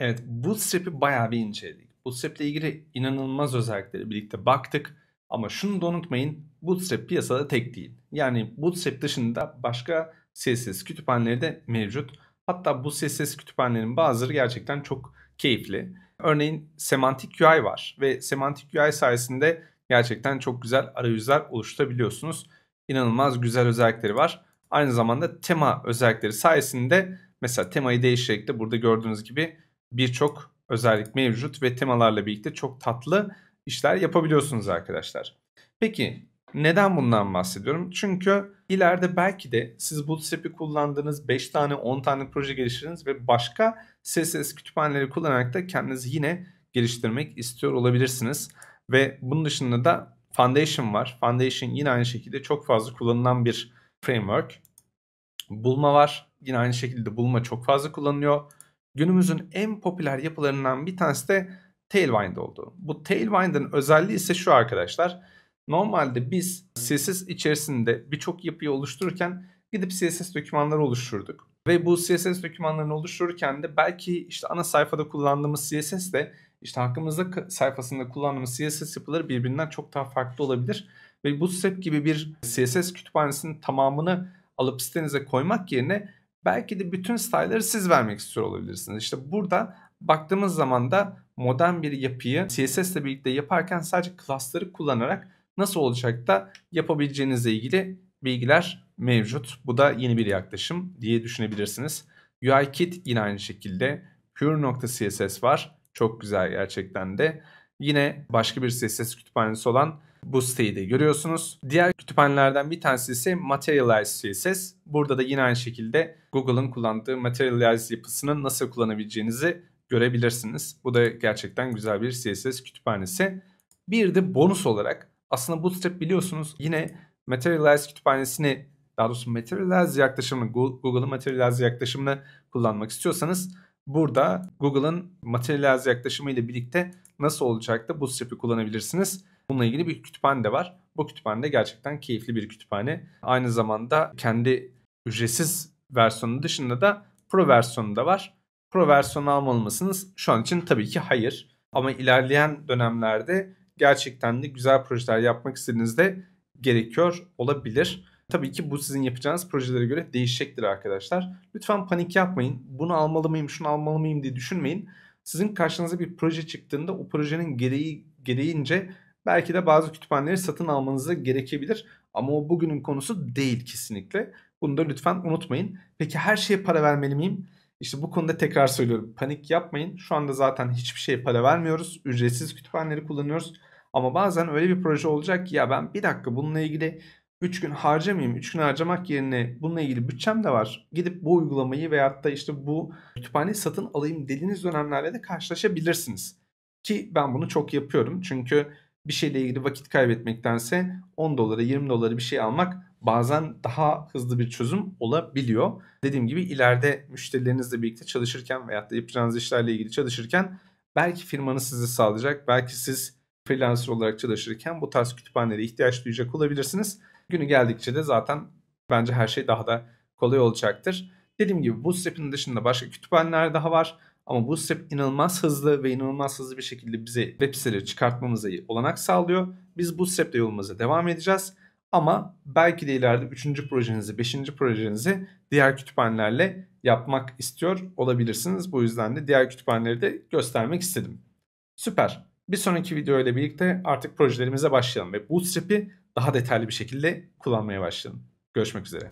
Evet Bootstrap'i bayağı bir inceledik. Bootstrap ile ilgili inanılmaz özellikleri birlikte baktık. Ama şunu da unutmayın Bootstrap piyasada tek değil. Yani Bootstrap dışında başka CSS kütüphaneleri de mevcut. Hatta bu CSS kütüphanelerinin bazıları gerçekten çok keyifli. Örneğin Semantic UI var ve Semantic UI sayesinde gerçekten çok güzel arayüzler oluşturabiliyorsunuz. İnanılmaz güzel özellikleri var. Aynı zamanda tema özellikleri sayesinde mesela temayı değiştirerek de burada gördüğünüz gibi birçok özellik mevcut ve temalarla birlikte çok tatlı işler yapabiliyorsunuz arkadaşlar. Peki neden bundan bahsediyorum? Çünkü ileride belki de siz Bootstrap'i kullandığınız 5 tane 10 tane proje geliştiriniz ve başka CSS kütüphaneleri kullanarak da kendinizi yine geliştirmek istiyor olabilirsiniz. Ve bunun dışında da Foundation var. Foundation yine aynı şekilde çok fazla kullanılan bir framework. Bulma var. Yine aynı şekilde bulma çok fazla kullanılıyor günümüzün en popüler yapılarından bir tanesi de Tailwind oldu. Bu Tailwind'ın özelliği ise şu arkadaşlar. Normalde biz CSS içerisinde birçok yapıyı oluştururken gidip CSS dokümanları oluştururduk Ve bu CSS dokümanlarını oluştururken de belki işte ana sayfada kullandığımız CSS ile işte hakkımızda sayfasında kullandığımız CSS yapıları birbirinden çok daha farklı olabilir. Ve bu Bootstrap gibi bir CSS kütüphanesinin tamamını alıp sitenize koymak yerine Belki de bütün style'ları siz vermek istiyor olabilirsiniz. İşte burada baktığımız zaman da modern bir yapıyı CSS ile birlikte yaparken sadece class'ları kullanarak nasıl olacak da yapabileceğinizle ilgili bilgiler mevcut. Bu da yeni bir yaklaşım diye düşünebilirsiniz. UIKit yine aynı şekilde. Pure.css var. Çok güzel gerçekten de. Yine başka bir CSS kütüphanesi olan bu siteyi de görüyorsunuz. Diğer kütüphanelerden bir tanesi ise Materialize CSS. Burada da yine aynı şekilde Google'ın kullandığı Materialize yapısını nasıl kullanabileceğinizi görebilirsiniz. Bu da gerçekten güzel bir CSS kütüphanesi. Bir de bonus olarak aslında Bootstrap biliyorsunuz yine Materialize kütüphanesini daha doğrusu Materialize yaklaşımını Google'ın Materialize yaklaşımını kullanmak istiyorsanız burada Google'ın Materialize yaklaşımı ile birlikte nasıl olacak da Bootstrap'i kullanabilirsiniz. Bununla ilgili bir kütüphane de var. Bu kütüphane de gerçekten keyifli bir kütüphane. Aynı zamanda kendi ücretsiz versiyonu dışında da pro versiyonu da var. Pro versiyonu almalı mısınız? Şu an için tabii ki hayır. Ama ilerleyen dönemlerde gerçekten de güzel projeler yapmak istediğinizde gerekiyor olabilir. Tabii ki bu sizin yapacağınız projelere göre değişecektir arkadaşlar. Lütfen panik yapmayın. Bunu almalı mıyım, şunu almalı mıyım diye düşünmeyin. Sizin karşınıza bir proje çıktığında o projenin gereği gereğince Belki de bazı kütüphaneleri satın almanıza gerekebilir. Ama o bugünün konusu değil kesinlikle. Bunu da lütfen unutmayın. Peki her şeye para vermeli miyim? İşte bu konuda tekrar söylüyorum. Panik yapmayın. Şu anda zaten hiçbir şeye para vermiyoruz. Ücretsiz kütüphaneleri kullanıyoruz. Ama bazen öyle bir proje olacak ki ya ben bir dakika bununla ilgili 3 gün harcamayayım. 3 gün harcamak yerine bununla ilgili bütçem de var. Gidip bu uygulamayı veyahut da işte bu kütüphaneyi satın alayım dediğiniz dönemlerle de karşılaşabilirsiniz. Ki ben bunu çok yapıyorum. Çünkü bir şeyle ilgili vakit kaybetmektense 10 dolara 20 dolara bir şey almak bazen daha hızlı bir çözüm olabiliyor. Dediğim gibi ileride müşterilerinizle birlikte çalışırken veyahut da yapacağınız işlerle ilgili çalışırken belki firmanız size sağlayacak. Belki siz freelancer olarak çalışırken bu tarz kütüphanelere ihtiyaç duyacak olabilirsiniz. Günü geldikçe de zaten bence her şey daha da kolay olacaktır. Dediğim gibi bu Bootstrap'in dışında başka kütüphaneler daha var. Ama bu step inanılmaz hızlı ve inanılmaz hızlı bir şekilde bize web siteleri çıkartmamıza olanak sağlıyor. Biz bu stepte yolumuza devam edeceğiz. Ama belki de ileride 3. projenizi, 5. projenizi diğer kütüphanelerle yapmak istiyor olabilirsiniz. Bu yüzden de diğer kütüphaneleri de göstermek istedim. Süper. Bir sonraki video ile birlikte artık projelerimize başlayalım ve Bootstrap'i daha detaylı bir şekilde kullanmaya başlayalım. Görüşmek üzere.